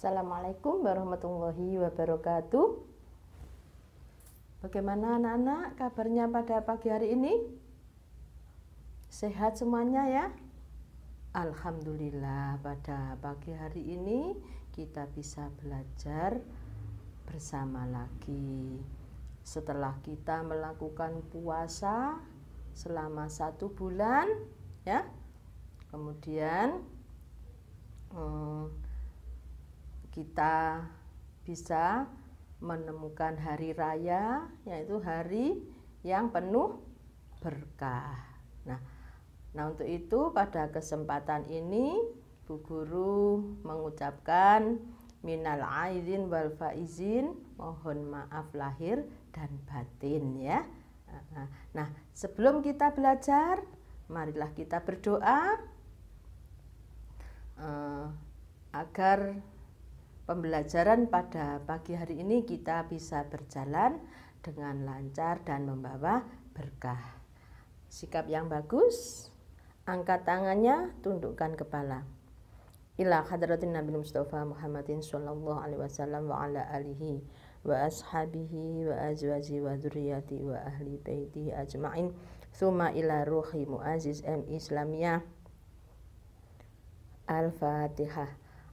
Assalamualaikum warahmatullahi wabarakatuh. Bagaimana anak-anak kabarnya pada pagi hari ini? Sehat semuanya ya? Alhamdulillah pada pagi hari ini kita bisa belajar bersama lagi. Setelah kita melakukan puasa selama satu bulan ya, kemudian hmm, kita bisa menemukan hari raya yaitu hari yang penuh berkah. Nah, nah untuk itu pada kesempatan ini Bu Guru mengucapkan minal aizin wal faizin mohon maaf lahir dan batin ya. Nah, nah sebelum kita belajar, marilah kita berdoa uh, agar pembelajaran pada pagi hari ini kita bisa berjalan dengan lancar dan membawa berkah. Sikap yang bagus, angkat tangannya, tundukkan kepala. Ila hadratin Nabi Mustafa Muhammadin sallallahu alaihi wasallam wa ala alihi wa ashabihi wa azwaji wa dzurriyyati wa ahli baiti ajmain. Suma ila ruhi muaziz M Islamiyah. Al-Fatihah.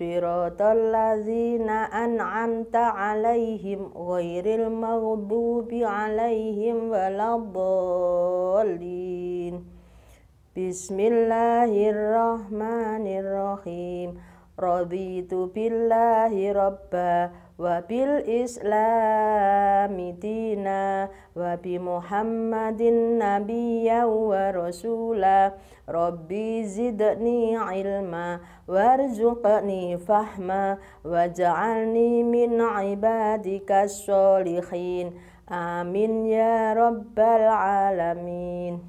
صراط الذين أنعمت عليهم غير المغضوب عليهم ولا الضالين بسم الله الرحمن الرحيم رضيت بالله ربا وبالإسلام دينا وبمحمد نبيا ورسولا ربي زدني علما وارزقني فهما واجعلني من عبادك الصالحين آمين يا رب العالمين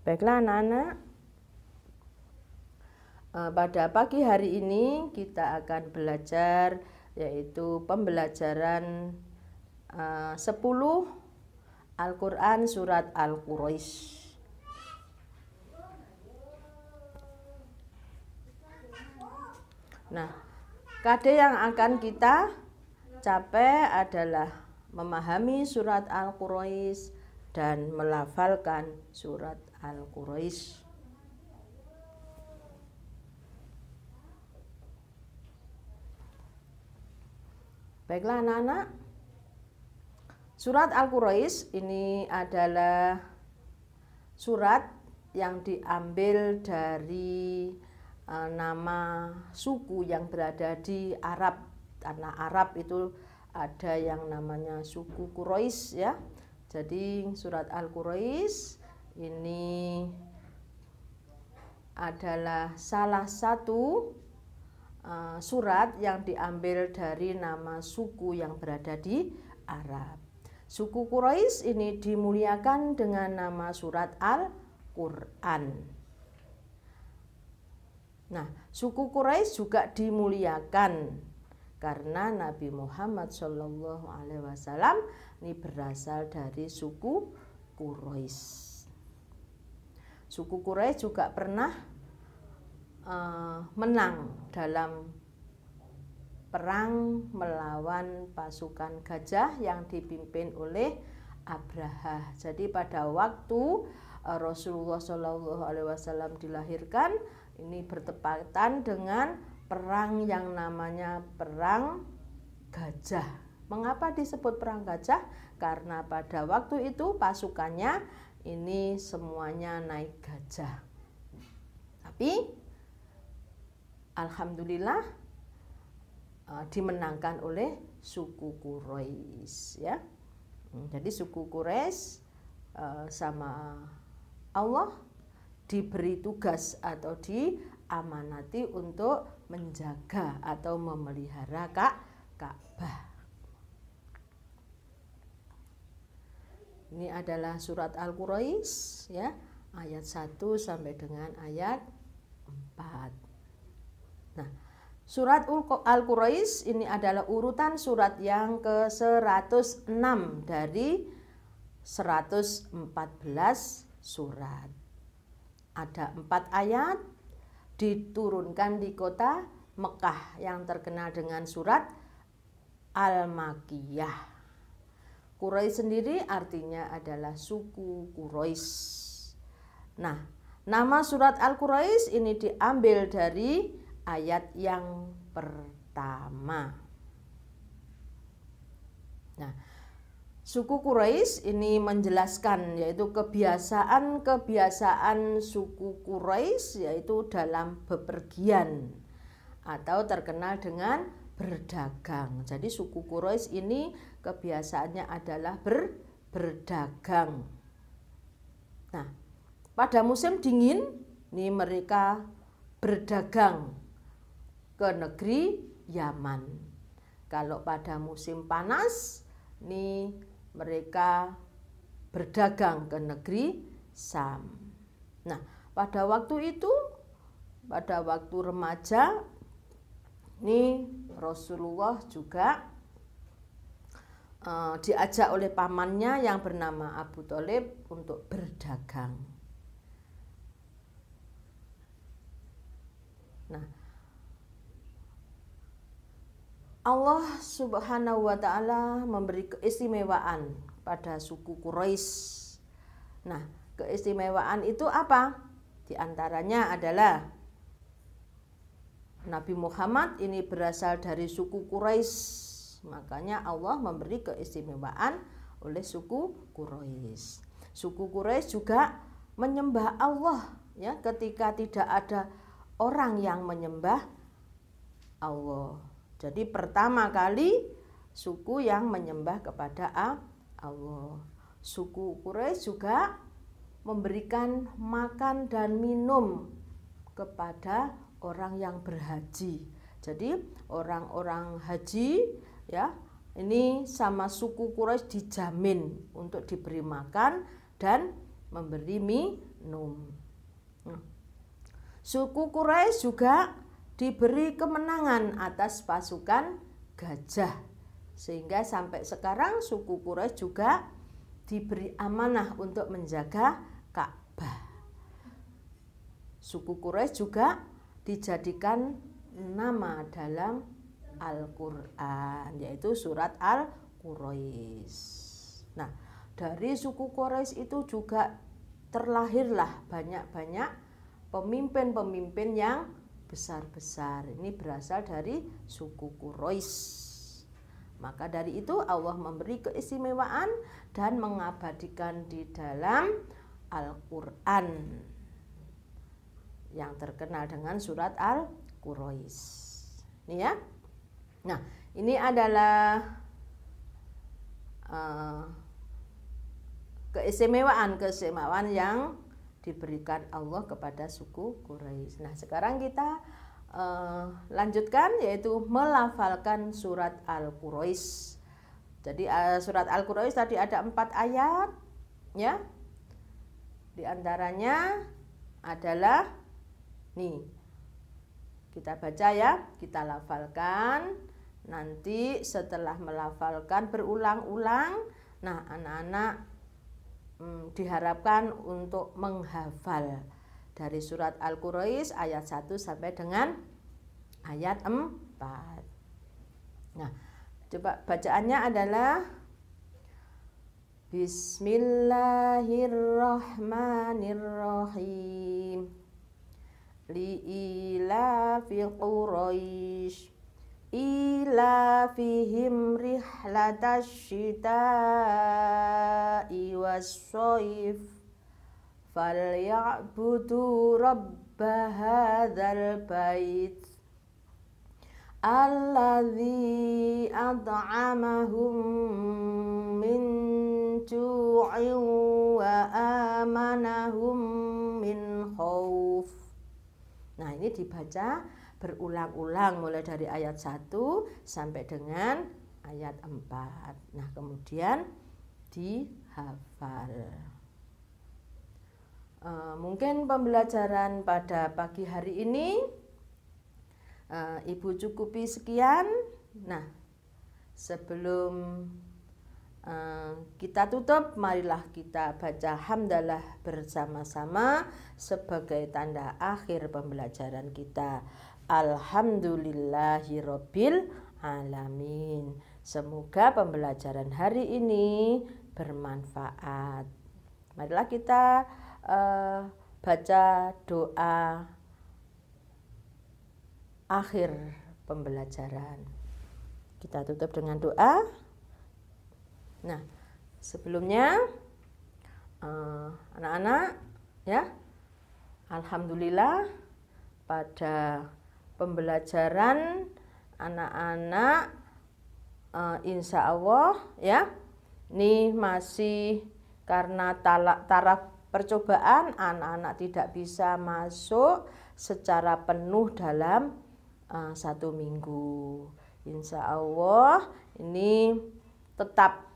Baiklah anak-anak, Eh, pada pagi hari ini kita akan belajar yaitu pembelajaran eh, uh, 10 Al-Qur'an surat Al-Quraisy. Nah, kade yang akan kita capai adalah memahami surat Al-Quraisy dan melafalkan surat Al-Quraisy. Baiklah anak-anak, surat al Quraisy ini adalah surat yang diambil dari e, nama suku yang berada di Arab. Karena Arab itu ada yang namanya suku Quraisy ya. Jadi surat Al-Quraisy ini adalah salah satu Eh, surat yang diambil dari nama suku yang berada di Arab. Suku Quraisy ini dimuliakan dengan nama surat Al-Qur'an. Nah, suku Quraisy juga dimuliakan karena Nabi Muhammad Shallallahu Alaihi Wasallam ini berasal dari suku Quraisy. Suku Quraisy juga pernah Eh, menang dalam perang melawan pasukan gajah yang dipimpin oleh Abraha. Jadi pada waktu eh, Rasulullah Shallallahu Alaihi Wasallam dilahirkan, ini bertepatan dengan perang yang namanya perang gajah. Mengapa disebut perang gajah? Karena pada waktu itu pasukannya ini semuanya naik gajah. Tapi alhamdulillah uh, dimenangkan oleh suku Quraisy ya. Hmm, jadi suku Quraisy uh, sama Allah diberi tugas atau diamanati untuk menjaga atau memelihara Kak Ka'bah. Ini adalah surat Al-Quraisy ya, ayat 1 sampai dengan ayat 4. Nah, surat Al-Quraisy ini adalah urutan surat yang ke-106 dari 114 surat. Ada empat ayat diturunkan di kota Mekah yang terkenal dengan surat Al-Makiyah. Quraisy sendiri artinya adalah suku Quraisy. Nah, nama surat Al-Quraisy ini diambil dari ayat yang pertama. Nah, suku Quraisy ini menjelaskan yaitu kebiasaan-kebiasaan suku Quraisy yaitu dalam bepergian atau terkenal dengan berdagang. Jadi suku Quraisy ini kebiasaannya adalah ber, berdagang. Nah, pada musim dingin ini mereka berdagang ke negeri Yaman. Kalau pada musim panas, nih mereka berdagang ke negeri Sam. Nah, pada waktu itu, pada waktu remaja, nih Rasulullah juga uh, diajak oleh pamannya yang bernama Abu Talib untuk berdagang. Nah, Allah Subhanahu wa taala memberi keistimewaan pada suku Quraisy. Nah, keistimewaan itu apa? Di antaranya adalah Nabi Muhammad ini berasal dari suku Quraisy. Makanya Allah memberi keistimewaan oleh suku Quraisy. Suku Quraisy juga menyembah Allah ya ketika tidak ada orang yang menyembah Allah. Jadi pertama kali suku yang menyembah kepada Allah. Suku Quraisy juga memberikan makan dan minum kepada orang yang berhaji. Jadi orang-orang haji ya ini sama suku Quraisy dijamin untuk diberi makan dan memberi minum. Hmm. Suku Quraisy juga diberi kemenangan atas pasukan gajah. Sehingga sampai sekarang suku Quraisy juga diberi amanah untuk menjaga Ka'bah. Suku Quraisy juga dijadikan nama dalam Al-Qur'an yaitu surat Al-Quraisy. Nah, dari suku Quraisy itu juga terlahirlah banyak-banyak pemimpin-pemimpin yang besar-besar. Ini berasal dari suku Quraisy. Maka dari itu Allah memberi keistimewaan dan mengabadikan di dalam Al-Qur'an yang terkenal dengan surat al Qurais Ini ya. Nah, ini adalah uh, keistimewaan keistimewaan yang diberikan Allah kepada suku Quraisy. Nah, sekarang kita uh, lanjutkan yaitu melafalkan surat Al-Quraisy. Jadi uh, surat Al-Quraisy tadi ada empat ayat, ya. Di antaranya adalah nih kita baca ya, kita lafalkan. Nanti setelah melafalkan berulang-ulang, nah anak-anak Hmm, diharapkan untuk menghafal dari surat Al-Quraisy ayat 1 sampai dengan ayat 4. Nah, coba bacaannya adalah Bismillahirrahmanirrahim. ila fi Quraisy إلى فيهم رحلة الشتاء والصيف فليعبدوا رب هذا البيت الذي أطعمهم من جوع وآمنهم من خوف. Nah, ini dibaca berulang-ulang mulai dari ayat 1 sampai dengan ayat 4. Nah, kemudian dihafal. E, mungkin pembelajaran pada pagi hari ini e, Ibu cukupi sekian. Nah, sebelum kita tutup, marilah kita baca hamdalah bersama-sama sebagai tanda akhir pembelajaran kita. Alhamdulillahirobbil alamin. Semoga pembelajaran hari ini bermanfaat. Marilah kita uh, baca doa akhir pembelajaran. Kita tutup dengan doa. Nah, sebelumnya eh, anak-anak uh, ya, alhamdulillah pada pembelajaran anak-anak uh, insya Allah ya, ini masih karena taraf percobaan anak-anak tidak bisa masuk secara penuh dalam uh, satu minggu. Insya Allah ini tetap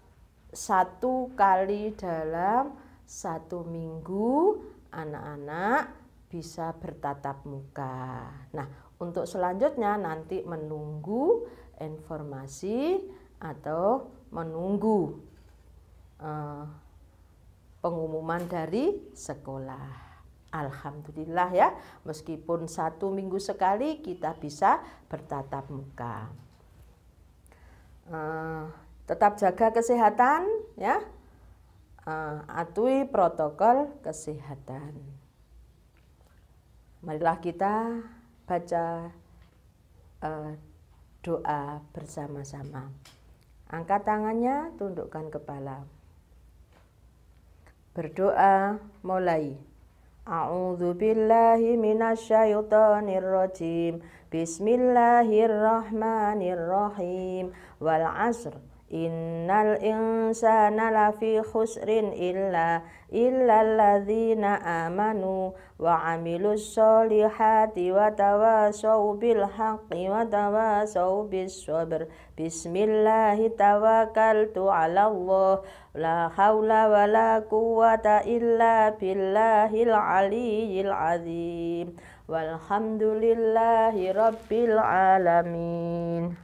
satu kali dalam satu minggu anak-anak bisa bertatap muka. Nah, untuk selanjutnya nanti menunggu informasi atau menunggu eh, pengumuman dari sekolah. Alhamdulillah ya, meskipun satu minggu sekali kita bisa bertatap muka. Eh, tetap jaga kesehatan ya uh, atui protokol kesehatan marilah kita baca uh, doa bersama-sama angkat tangannya tundukkan kepala berdoa mulai A'udzu billahi minasyaitonir rajim. Bismillahirrahmanirrahim. Wal 'asr. إن الإنسان لفي خسر إلا إلا الذين آمنوا وعملوا الصالحات وتواصوا بالحق وتواصوا بالصبر بسم الله توكلت على الله لا حول ولا قوة إلا بالله العلي العظيم والحمد لله رب العالمين